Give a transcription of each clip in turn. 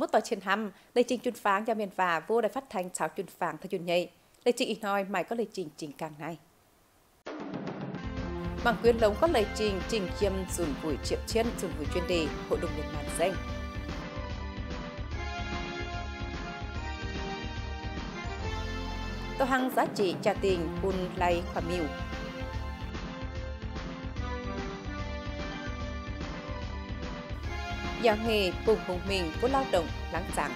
mất tòa trên hầm, lịch trình chuyên phán cho miền và vô đài phát thanh sáu chuyên phán theo chuyên nhảy, Lịch trình ít nói mày có lịch trình trình càng này. Bằng quyền lống có lịch trình trình khiêm dùn vùi triệu chiến dùn vùi chuyên đề hội đồng liên màn danh. tòa hàng giá trị trả tiền cun lay khoa miêu giao nghề cùng một miền của lao động lắng sản.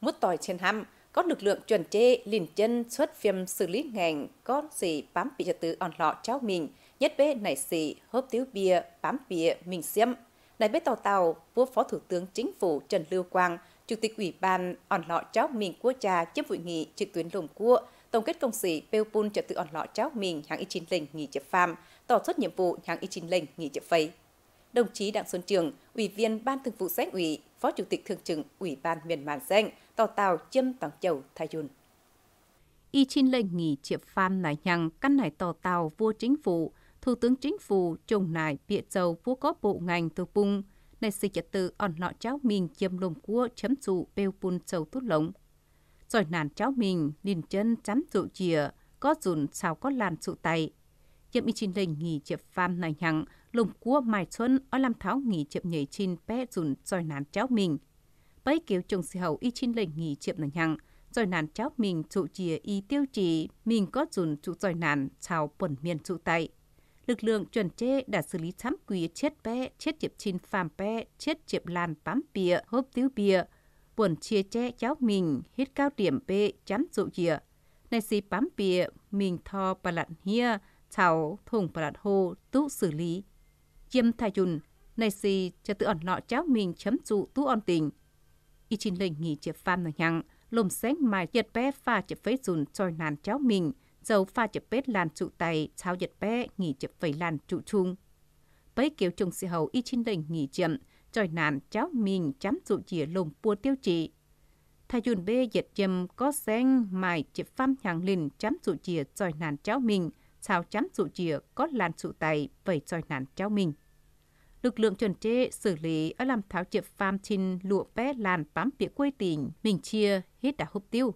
Mút tỏi trên hăm, có lực lượng chuẩn chê liền chân xuất phim xử lý ngành có gì bám bị trật tự on lọ cháu mình nhất bế nảy xì hớp tiếu bia bám bịa mình xiêm này bế tàu tàu vua phó thủ tướng chính phủ trần lưu quang Chủ tịch Ủy ban ổn lọ chóc mình quốc gia chấp hội nghị trực tuyến lồng cua, tổng kết công sĩ Peupun trật tự ổn lọ chóc mình hàng y chín lệnh nghỉ chấp phàm, tỏ xuất nhiệm vụ hàng y chín lệnh nghỉ chấp phấy. Đồng chí Đặng Xuân Trường, Ủy viên Ban Thường vụ Xét ủy, Phó Chủ tịch Thường trực Ủy ban miền Màn Danh, tỏ tàu châm tổng chầu Thái Dùn. Y chín lệnh nghỉ chiệp phàm nải nhằng căn nải tỏ tàu vua chính phủ, Thủ tướng Chính phủ trùng nải bịa dầu vua có bộ ngành từ bung, này sự chất tự ổn lọ cháu mình chiếm lồng cua chấm dụ bêu bùn sầu tút lộng. Rồi nàn cháu mình liền chân chấm dụ chìa, có dùn sao có làn dụ tay. Chiếm y chín đình nghỉ chiếm pham này hẳn, lồng cua mai xuân ở làm tháo nghỉ chiếm nhảy chín bé dùn rồi nàn cháu mình. Bấy kiểu chồng sĩ hậu y chín đình nghỉ chiếm này hẳn, rồi nàn cháu mình dụ chìa y tiêu chỉ mình có dùn trụ rồi nàn sao bẩn miền trụ tay lực lượng chuẩn chế đã xử lý thám quý chết bé, chết chịp chín phàm bé, chết chịp làn bám bìa, hốp tiêu bìa, buồn chia che cháu mình, hết cao điểm bê, chấm dụ dịa. Này xì bám bìa, mình thò bà lặn hia, thảo thùng bà lặn hô, tú xử lý. Diêm thay dùn, này xì cho tự ẩn nọ cháu mình chấm dụ tú on tình. Y chín lệnh nghỉ chịp phàm nở nhặng, lùm xánh mà chật bé pha chịp phế dùn trôi nàn cháu mình, dầu pha chụp bếp làn trụ tay cháo giật bé nghỉ chụp vầy làn trụ chung. Bấy kiểu trùng xì hầu y chín đình nghỉ chậm, tròi nạn cháo mình chấm trụ chìa lùng bua tiêu trị. thay dùn bê giật chậm có sen mài chụp phăm hàng lìn chấm trụ chìa tròi nạn cháo mình, cháo chấm trụ chìa có làn trụ tay vầy tròi nạn cháo mình. Lực lượng chuẩn chế xử lý ở làm tháo chịp pham chín lụa bé làn bám bịa quê tỉnh, mình chia hết đã hút tiêu.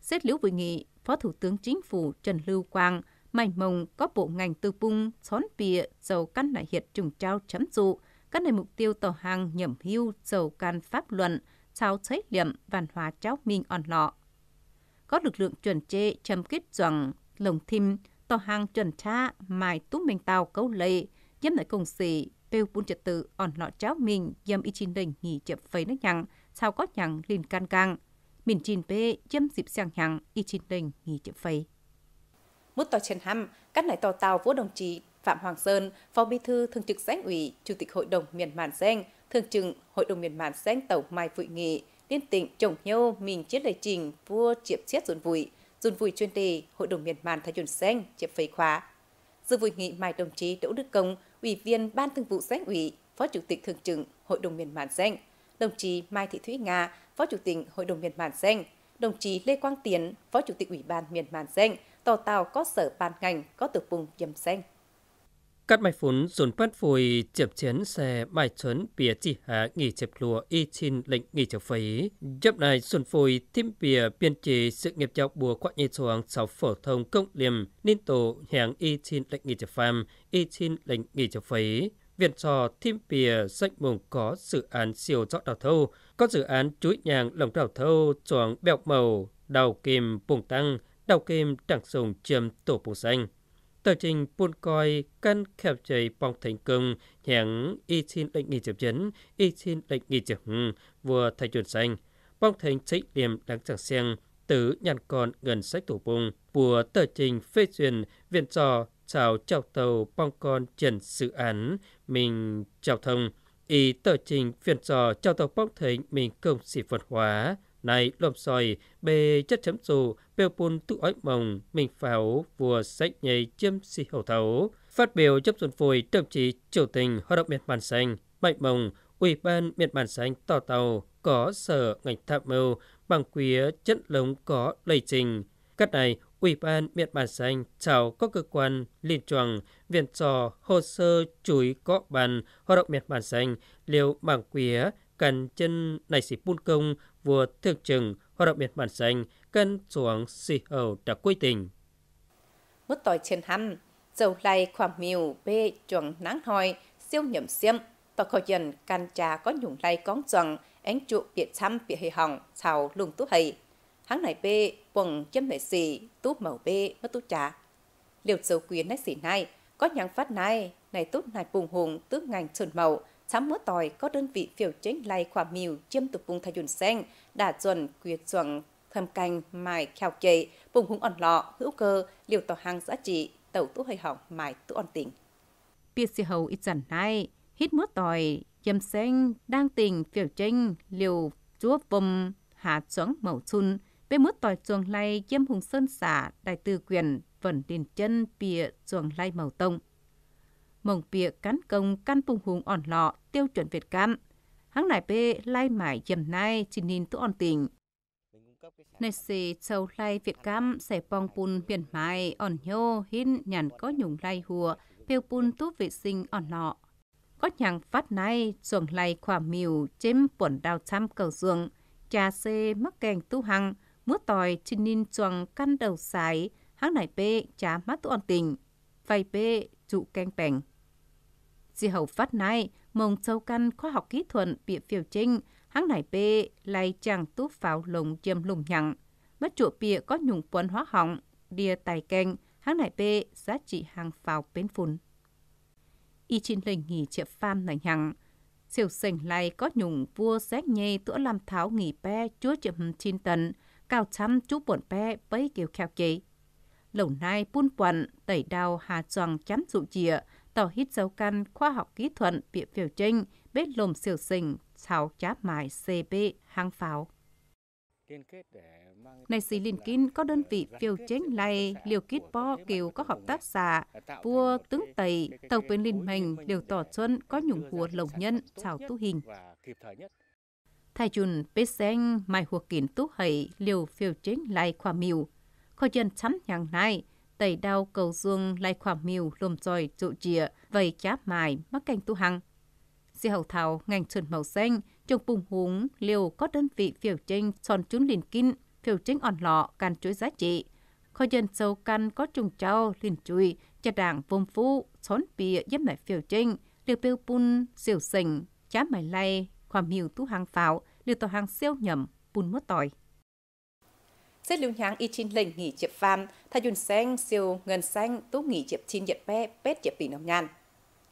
Xét liễu với nghị, Phó Thủ tướng Chính phủ Trần Lưu Quang mảnh mông có bộ ngành tư bung xón bìa dầu căn đại hiện trùng trao chấm dụ, các này mục tiêu tàu hàng nhẩm hưu dầu can pháp luận, sao xấy liệm văn hóa cháu minh on lọ. Có lực lượng chuẩn chế chấm kết rằng lồng thim, tàu hàng chuẩn tra mài tú mình tàu cấu lệ, giám lại công sĩ, bêu bún trật tự on lọ cháu mình, dâm y chín đình nghỉ chậm phấy nước nhằng, sao có nhằng liền can càng mình chín bê châm dịp sang hạng y chín đình nghỉ chậm phây. Mút tòa chân hăm, các nải tòa tàu vũ đồng chí Phạm Hoàng Sơn, Phó Bí thư Thường trực Sánh ủy, Chủ tịch Hội đồng Miền mạn Xanh, Thường trực Hội đồng Miền mạn Xanh Tàu Mai Vụy Nghị, liên tỉnh chồng nhau mình chiết lời trình vua chiệp chiết dồn vùi, dồn vùi chuyên đề Hội đồng Miền mạn Thái Chuẩn Xanh chiệp phây khóa. Dự hội nghị mai đồng chí Đỗ Đức Công, Ủy viên Ban Thường vụ Sánh ủy, Phó Chủ tịch Thường trực Hội đồng Miền mạn Xanh, đồng chí Mai Thị Thúy Nga, Phó Chủ tịch Hội đồng Miền Màn Danh, đồng chí Lê Quang Tiến, Phó Chủ tịch Ủy ban Miền Màn Danh, tàu tàu có sở ban ngành, có tử vùng dầm xanh. Các bài phún dồn bắt phùi chập chén xe bài chấn bìa chỉ hạ nghỉ chập lùa y chin lệnh nghỉ chập phấy. Dập này dồn phùi thêm bìa biên chế sự nghiệp giáo bùa quạ nhị chuồng sau phổ thông công liềm nên tổ hẹn y chin lệnh nghỉ chập phàm y chin lệnh nghỉ chập phấy. Viện trò Thim Pìa Sách Mùng có dự án siêu rõ đào thâu, có dự án chuối nhàng lồng đào thâu chuồng bẹo màu, đào kim bùng tăng, đào kim trắng sùng chiếm tổ bù xanh. Tờ trình buôn coi căn khẹp chảy bong thành công nhãng y xin lệnh nghỉ chập chấn, y xin lệnh nghỉ chập vừa thay chuẩn xanh. Bong thành trích điểm đáng chẳng xeng, tử nhàn còn ngân sách tổ bùng, vừa tờ trình phê duyệt viện trò sau chào tàu bong con trần sự án mình chào thông ý tờ trình phiên trò chào tàu bong thấy mình công sĩ phật hóa này lồm xoài bê chất chấm dù bêu bùn tự ói mồng mình pháo vua sách nhảy chiêm si hậu thấu phát biểu chấp xuân phùi đồng chí chủ tình hoạt động miệt bản xanh mạnh mồng ủy ban miệt bản xanh tò tàu có sở ngành tham mưu bằng quía chất lống có lây trình cách này Ủy ban miệt Bản Xanh chào các cơ quan liên chuồng, viện trò, hồ sơ, chuối, có bàn, hoạt động miệt Bản Xanh, liệu bảng quía, cần chân này sĩ bun công, vừa thực trừng, hoạt động miệt Bản Xanh, cân xuống xì hầu đã quy tình. Mất tỏi trên hăm, dầu lay khoảng miều bê chuồng nắng hoi, siêu nhậm xiêm, tỏ khẩu dần can trà có nhủng lay con chuồng, ánh trụ biệt xăm bị hề hỏng, xào lùng tú hầy tháng này bê quần chấm mẹ xì túp màu bê mất túp trà liều dấu quyến nách xì này có nhắn phát này này tốt này bùng hùng tước ngành chuẩn màu sắm múa tỏi có đơn vị phiểu chính lay khỏa miều chiêm tục vùng thay dùn xanh đã chuẩn quyệt chuẩn thầm cành mài kheo chệ bùng hùng ẩn lọ hữu cơ liều tỏ hàng giá trị tàu tú hơi hỏng mài tú ẩn tỉnh biết xì hầu ít dần này hít múa tỏi, chiêm xanh đang tình phiểu chính liều chúa vùm hạ chuẩn màu chun Bế mứt tỏi chuồng lay chiêm hùng sơn xả đại tư quyền vẫn đền chân bìa chuồng lay màu tông. Mồng bìa cán công căn bùng hùng ỏn lọ tiêu chuẩn Việt Cam. Hãng nải bê lai mải dầm nay chỉ nín tu on tình Nơi xì châu lai Việt Cam sẽ bong bùn biển mai ỏn nhô hin nhàn có nhùng lai hùa phiêu bùn túp vệ sinh ỏn lọ. Có nhàng phát nay chuồng lai khỏa miều chếm buồn đào trăm cầu ruộng trà xê mắc kèn tu hăng mướt tòi chỉ nên chuồng căn đầu sải hãng nải bê chá mắt tu on tình vay bê trụ canh bèng di hậu phát nay mông châu căn khoa học kỹ thuật bị phiêu trinh hãng nải bê lại chàng tú pháo lồng chìm lùng nhặng mất trụ bịa có nhung quấn hóa hỏng đia tài canh hãng nải bê giá trị hàng pháo bến phun y chín lệnh nghỉ triệu pham nảy nhặng siêu sảnh lại có nhung vua xét nhê tữa làm tháo nghỉ pe chúa triệu chín tần cao chăm chú buồn bé bấy kiểu kheo chế. Lâu nay buôn quận tẩy đào hà tròn chấm dụ chìa, tỏ hít dấu căn khoa học kỹ thuật viện phiêu trinh, bếp lồm siêu sinh, sáu cháp mài cp hang pháo. Này xì liên kín có đơn vị phiêu chính này liều kít bo kiều có hợp tác xã, vua tướng tây tàu bên liên mình liều tỏ xuân có nhủng hùa lồng nhân xào tu hình thay chun sen mai huộc kín tú hậy liều phiêu chính lại khoa miu kho dân chấm nhàng này tẩy đau cầu dương lại khoa miu lùm tròi trụ chìa vầy cháp mài mắc canh tu hăng, si hậu thảo ngành chuẩn màu xanh trong bùng húng liều có đơn vị phiêu chính tròn chún liền kín phiêu chính on lọ can chuối giá trị kho dân sâu căn có trùng trâu liền chui cho đảng vùng phú xón bìa giấm lại phiêu chính liều tiêu pun siêu sình chá mài lay khoảm hiểu tu hàng pháo, liều tàu hàng siêu nhầm, bùn mất tỏi. xếp lưu nháng y chín lệnh nghỉ chịp phàm, thay dùn xanh siêu ngân xanh tú nghỉ chịp chín dịp bé, bết chịp tỷ nông ngàn.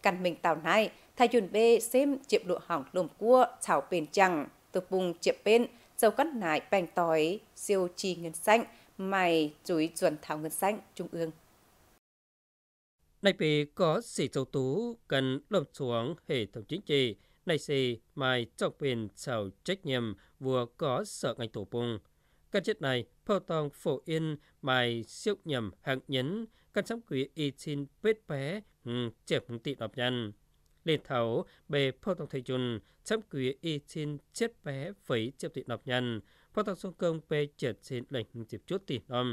Căn mình tàu này, thay dùn bê xem chịp lụa hỏng lùm cua, chảo bền chẳng, từ bùng chịp bên, dầu cắt nải bành tỏi, siêu chi ngân xanh, mày chuối chuẩn thảo ngân xanh, trung ương. Đại bị có sĩ châu tú cần lồng xuống hệ thống chính trị, này xì mai chọc bình sau trách nhiệm vừa có sợ ngành tổ bùng. các chết này, phô tông phổ yên mai siêu nhầm hạng nhấn, các sắm quý y xin vết bé, chẹp tị đọc nhân Lên thấu, bề phô tông thầy chun, sắm quý y xin chết bé với chẹp tị đọc nhân phô tông xung công bề chẹp xin lệnh chịp chút tị đọc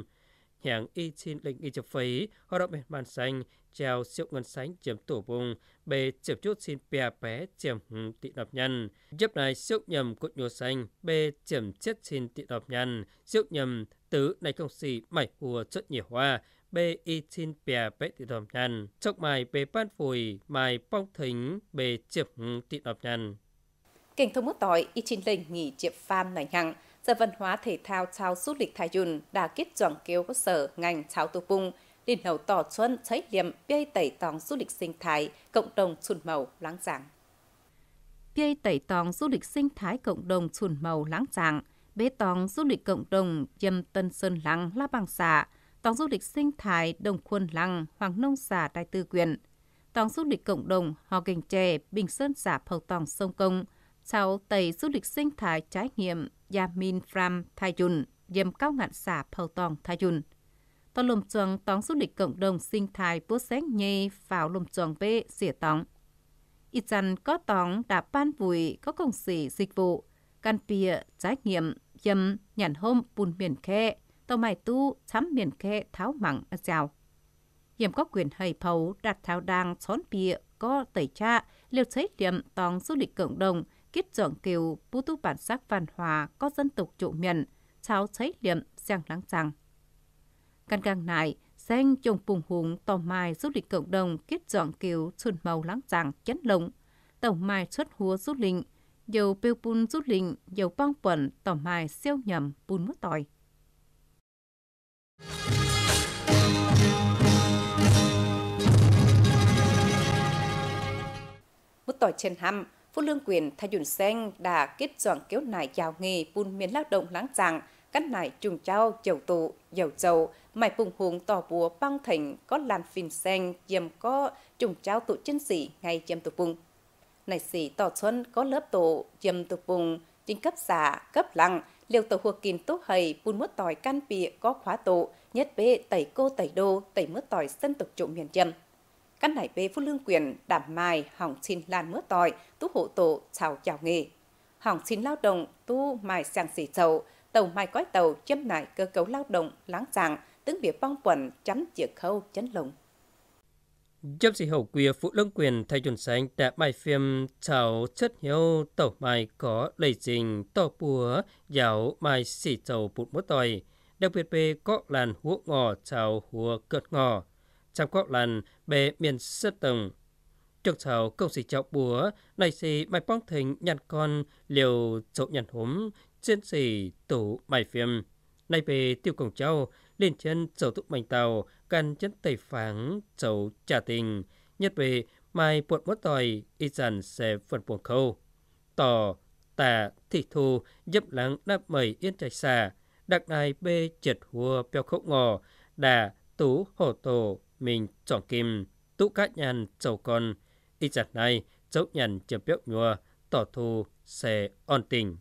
hàng y xin lệnh y chụp phí hoạt động bên màn xanh treo siêu ngân sánh chiếm tổ vùng bề chiếm chút xin pè bé chiếm tị đập nhân giúp này siêu nhầm cột nhô xanh bề chiếm chết xin tị đập nhân siêu nhầm tứ này không xì mảy hùa chất nhiều hoa b y xin bè bê tị đập nhân chốc mài bê ban phùi mài bong thính bê chiếm tị đập nhân Kinh thông mất tội y xin lệnh nghỉ chiếm pham này hằng sở văn hóa thể thao chào du lịch Thái Dùn đã kết chọn kêu các sở ngành chào tu bung, đình hậu tỏ xuân cháy liệm bia tẩy tòng du lịch sinh thái, cộng đồng chùn màu láng giảng. Bia tẩy tòng du lịch sinh thái cộng đồng chùn màu láng giảng, bế tòng du lịch cộng đồng dâm tân sơn lăng la bằng xạ, tòng du lịch sinh thái đồng khuôn lăng hoàng nông xả đại tư quyền, tòng du lịch cộng đồng hò gành tre bình sơn giả phầu tòng sông công, sau tẩy du lịch sinh thái trải nghiệm Yamin Fram Thayun, dầm cao ngạn xã Phầu Tòng Thayun. Tòa lùm chuồng tóng du lịch cộng đồng sinh thái bố xét nhê vào lùm chuồng bê xỉa tóng. Ít rằng có tóng đã ban vùi có công sĩ dịch vụ, căn bìa trải nghiệm dầm nhàn hôm bùn miền khe, tàu mài tu chấm miền khe tháo mặn rào. Dầm có quyền hầy phấu đặt tháo đang xón bìa có tẩy cha liều chế điểm tòng du lịch cộng đồng kiết trưởng kiều bú tu bản sắc văn hóa có dân tộc chủ miền, cháu cháy liệm sang láng rằng. Căn càng này, danh trồng bùng hùng tò mai du lịch cộng đồng kiết trưởng kiều xuân màu láng rằng chấn lộng, tổng mai xuất húa du lịch, dầu bêu bùn du lịch, dầu băng quẩn tò mai siêu nhầm bùn mất tỏi. Mất tỏi trên hăm, Phú Lương Quyền Thái Dũng Sen đã kết dọn kéo nải chào nghề buôn miền lao động láng giảng, cắt nải trùng trao, dầu tụ, dầu dầu, mải phùng hùng tỏ búa băng thành có làn phìn sen, dầm có trùng trao tụ chân sĩ ngay dầm tụ bùng. Nải sĩ tỏ xuân có lớp tụ, dầm tụ bùng, trên cấp xã, cấp lăng liều tổ hùa kín tốt hầy, buôn mốt tỏi can bịa có khóa tụ, nhất bê tẩy cô tẩy đô, tẩy mốt tỏi dân tục trụ miền dầm căn nải bê phút lương quyền đảm mài hỏng xin lan mưa tỏi tu hộ tổ chào chào nghề hỏng xin lao động tu mài sang xỉ chậu tàu mài cõi tàu chấm lại cơ cấu lao động láng dạng tướng biệt bong quẩn chấm chìa khâu chấn lồng chấm sĩ hậu quyền phụ lương quyền thay chuẩn sánh đã bài phim chào chất hiếu tàu bài có đầy trình tàu bùa giáo bài xỉ chầu bụt mốt tỏi Đặc biệt về có làn húa ngò chào hùa cợt ngò. Trong các lần bề miền sơn tùng Trước sau câu sĩ chào búa, này sĩ mày bóng thình nhàn con liều chỗ nhàn húm, trên sĩ tủ mày phim Này về tiêu cổng châu, lên chân sầu tụ mảnh tàu, căn chân tẩy phẳng sầu trả tình. Nhất về mai buộc mất tòi, y dần sẽ phần buồn khâu. Tỏ, tà, thị thu, giúp lắng đáp mẩy yên trạch xà, đặc này bê chật hùa bèo khốc ngò, đà, tú, hồ tổ, mình chọn kim tụ các nhàn châu con ít giặt này chấu nhàn chưa biết nhua tỏ thù sẽ on tình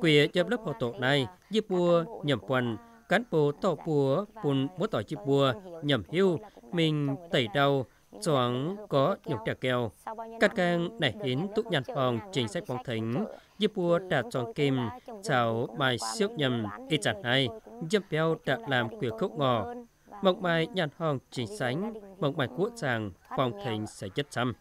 quỷ chấm lớp học tổ này giúp bùa nhầm quần cán bộ tổ bùa bùn muốn tỏ chip bùa à, nhầm hưu mình tẩy đầu choáng có nhiều trà kèo cắt càng nảy đến tụ nhàn phòng chính sách bóng thính giúp bùa đã chọn kim chào bài siêu nhầm y chặt này giúp béo đã làm quỷ khúc ngò mộng bài nhàn hòn chỉ sánh, mộng bài quốc giàng, phòng thành sẽ chất xăm.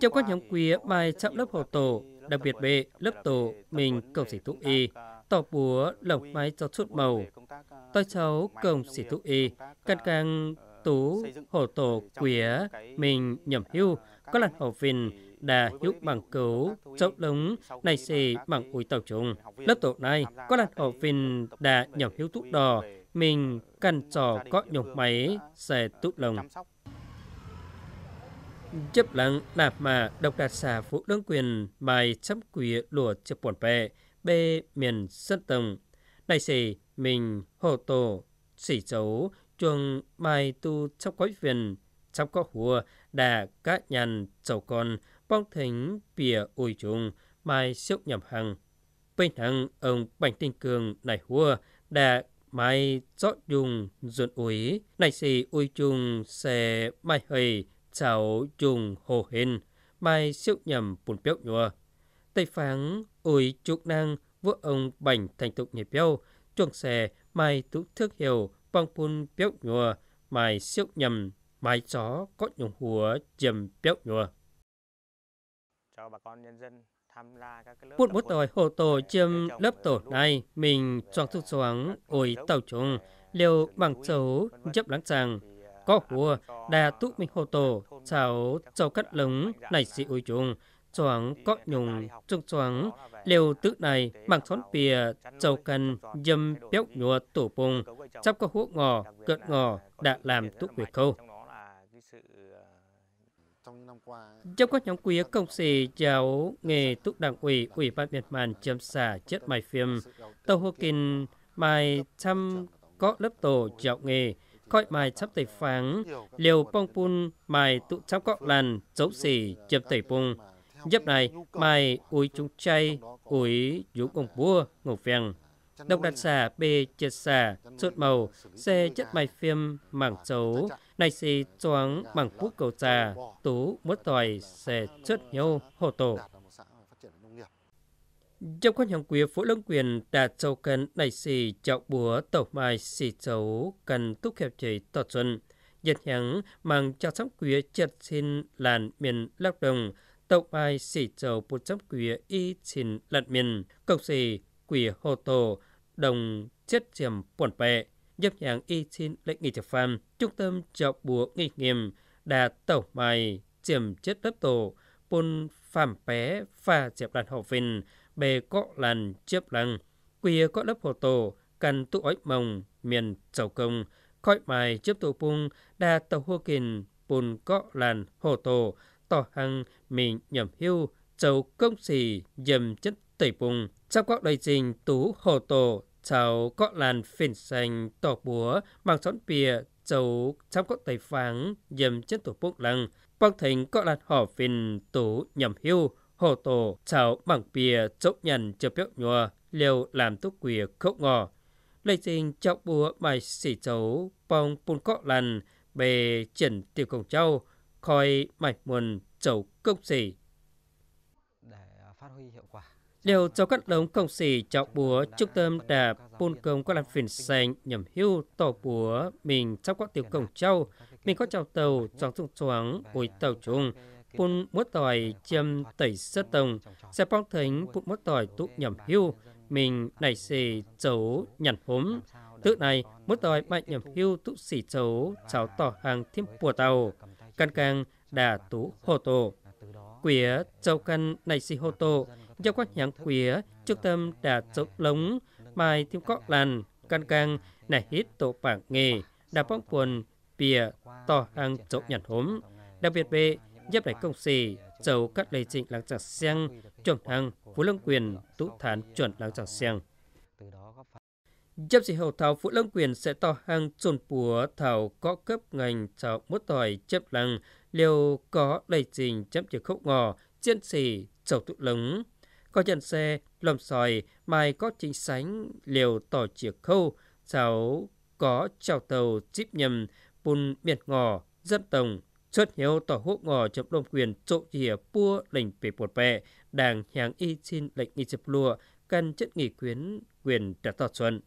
Trong các nhóm quý bài chạm lớp hồ tổ, đặc biệt bệ, lớp tổ, mình cầu sĩ tụ y, tỏ ờ, búa, lồng máy cho chút màu, ờ, tôi ờ, cháu công sĩ tụ y, căn càng tú, hồ tổ, quía, mình nhầm hưu, có làn hồ phình, đà hữu bằng cứu sốc lúng này xì bằng ủi tàu trùng. Lớp tổ này có đặt hộ viên đà nhỏ hữu thuốc đò mình cần trò có nhục máy sẽ tút lồng. Chấp lặng đạp mà độc đạt xà phụ đương quyền bài chấm quỷ lùa chấp bọn bè, bê miền sân tầng. Này xì mình hồ tổ, xỉ chấu, chuồng mai tu chấp quái viên, chấp có hùa, đà cá nhàn, chầu con, bong thính bìa ôi trùng mai siêu nhầm hằng. Bên thằng ông Bành Tinh Cường này hùa đã mai rõ dùng dụn úy này xì ôi trùng xe mai hơi cháu trùng hồ hình mai siêu nhầm bùn béo nhùa. Tây pháng ôi trục năng vua ông Bành thành tục nhịp béo chuồng xe mai tú thước hiểu bằng bùn béo nhùa mai siêu nhầm mái chó có nhung hùa chìm béo nhùa. Bút bút tôi hồ tổ châm lớp tổ này, mình choang thuốc xoáng, ôi tàu trùng, ờ, liều bằng chấu, chấp lắng chàng, có hùa, đà túc mình hồ tổ, cháu cháu cắt lống, à, này sĩ ôi trùng, choáng có nhùng, trung choáng, liều tự này, bằng xón pìa, cháu cần, dâm béo nhùa tổ bùng, chắc có hũ ngò, cợt ngò, đã làm túc về câu. Trong các nhóm quý công sĩ giáo nghề túc đảng ủy, ủy ban Việt Nam chấm xả chết mài phim, tàu hô kinh mài chăm có lớp tổ giáo nghề, coi mài chắp tẩy pháng, liều pong pun mài tụ chắp cọ làn, dấu xỉ chấm tẩy pung. Dấp này, mài úi chúng chay, úi dũng ông bua, ngủ phèng độc đặt xả bê triệt xả, chuột màu, xe chất bài phim, mảng xấu này xì choáng bằng quốc cầu trà, tú mất tòi, xe chất nhau, hồ tổ. Trong quan hàng quý phố lương quyền đã châu cần này xì chạo búa tẩu mai xì chấu cần túc kẹp chế tỏ xuân Nhật hàng mang cho sắm quý chật xin làn miền lao đồng, tẩu mai xì chấu bút sắm quý y xin làn miền, cộng xì quỷ hồ tổ đồng chết chìm buồn bệ, nhấp nhàng y xin lệnh nghỉ trực phàm, trung tâm chọc búa nghi nghiêm, đà tẩu mày, chìm chết đất tổ, buồn phàm bé pha chẹp đàn hậu vinh, bề cọ làn chếp lăng, quìa cọ lớp hồ tổ, căn tụ ối mồng, miền chầu công, khói mài chếp tổ bung, đà tẩu hô kìn, buồn cọ làn hồ tổ, tỏ hăng mình nhầm hưu, chầu công xì, dầm chất tẩy bùng. sau các đầy trình tú hồ tổ cháu có làn phình xanh tỏ búa bằng xón bìa cháu trong có tay pháng dầm trên tổ quốc lăng bằng thành có làn họ phình tổ nhầm hưu hồ tổ cháu bằng bìa chốc nhằn cho béo nhòa liều làm thuốc quỷ khốc ngò lấy trình trọng búa mài xỉ cháu bong bùn cọ làn bề triển tiểu cổng châu khói mạch muôn chấu công xỉ để à, phát huy hiệu quả đều cho các lống công sĩ trọng búa trung tâm đà bôn công có làm phiền xanh nhầm hưu tỏ búa mình trong các tiểu cổng châu mình có chào tàu chọn trung choáng bồi tàu chung bún mốt tỏi chiêm tẩy sơ tông sẽ phong thánh bún mốt tỏi tụ nhầm hưu mình nảy xì chấu nhằn hốm tự này mốt tỏi mạnh nhầm hưu tụ xỉ chấu cháo tỏ hàng thêm bùa tàu căn càng đà tú hồ tổ quỷ châu căn nảy xì hồ tổ do có nhận quỷ trước tâm đã chốt lống mai tiêu có làn can căng, nè hít tổ bảng nghề đã bóng quần bìa to hàng chỗ nhận hốm đặc biệt về giúp đại công sĩ châu các lệ trình làng trạc xeng, chuẩn hàng phú lâm quyền tụ thán chuẩn làng trạc xeng. giúp sĩ hậu thảo phụ lâm quyền sẽ to hàng chuẩn bùa thảo có cấp ngành cho mốt tỏi chấp lăng liều có lây trình chấm chữ khốc ngò chiến sĩ châu tụ lống có nhận xe lầm xoài mai có chính sánh liều tỏ chìa khâu sáu có chào tàu chip nhầm bùn miệt ngò dân tổng xuất hiếu tỏ hút ngò chấm đông quyền trộn chìa pua lệnh về bột bẹ đảng hàng y xin lệnh y chụp lụa căn chất nghỉ quyến quyền trả tỏ xuân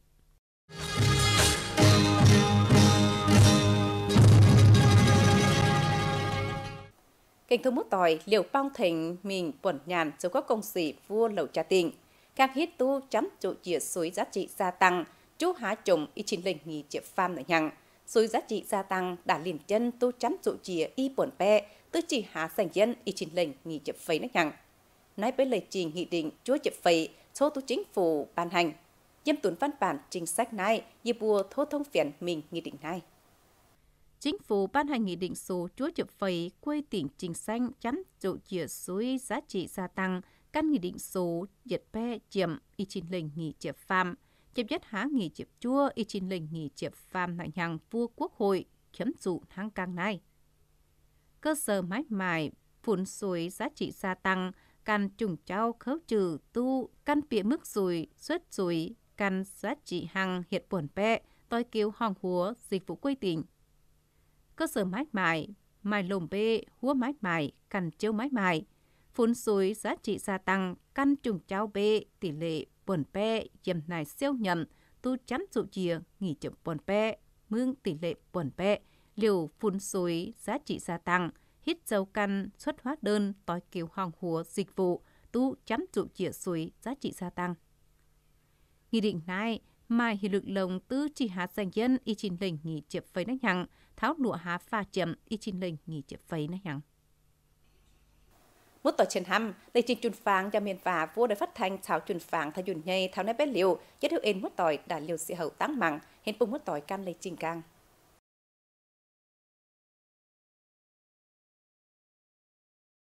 kinh thu mút tỏi liều phong thành mình quẩn nhàn cho các công sĩ vua lầu trà tình các hít tu chấm chỗ chìa suối giá trị gia tăng chú há trùng y chín lệnh nghỉ triệu pham ở nhằng suối giá trị gia tăng đã liền chân tu chấm chỗ chìa y quẩn pe tư chỉ há sành dân y chín lệnh nghỉ triệu phấy nước nhằng nói với lời trình nghị định chúa triệu phấy số tu chính phủ ban hành dâm tuấn văn bản chính sách này như vua thô thông phiền mình nghị định này chính phủ ban hành nghị định số chúa chụp phẩy quê tỉnh trình xanh chắn trụ chìa suối giá trị gia tăng căn nghị định số diệt phe chiếm y chín lệnh nghị chiệp phàm chiệp nhất há nghị chiệp chua y chín lệnh nghị chiệp phàm nại nhằng vua quốc hội chấm dụ tháng càng này cơ sở mãi mãi phun suối giá trị gia tăng căn trùng trao khấu trừ tu căn bịa mức rồi xuất rồi căn giá trị hàng hiện buồn pe tôi kêu hòn húa dịch vụ quê tỉnh cơ sở mãi mãi, mài lồng bê, húa mãi mãi, cằn chiêu mãi mãi, phun suối giá trị gia tăng, căn trùng trao bê, tỷ lệ bồn pe, dầm này siêu nhận, tu chắn dụ chìa, nghỉ chậm bồn pe, mương tỷ lệ bồn pe, liều phun suối giá trị gia tăng, hít dầu căn, xuất hóa đơn, tối kiều hoàng hùa dịch vụ, tu chấm dụ chìa suối giá trị gia tăng. Nghị định này, mai hiệu lực lồng tư chỉ hạ danh dân y trình lệnh nghỉ chậm với đánh hằng, tháo lụa há pha chậm y chín linh nghỉ chậm phấy nó hằng một tổ chức hầm lấy trình chuẩn phàng cho miền và vua đời phát thanh thảo chuẩn phàng thay chuẩn nhây thảo nếp bé liều chết hữu ên mất tỏi đã liều sĩ hậu tăng mặn hiện bùng mất tỏi can lấy trình càng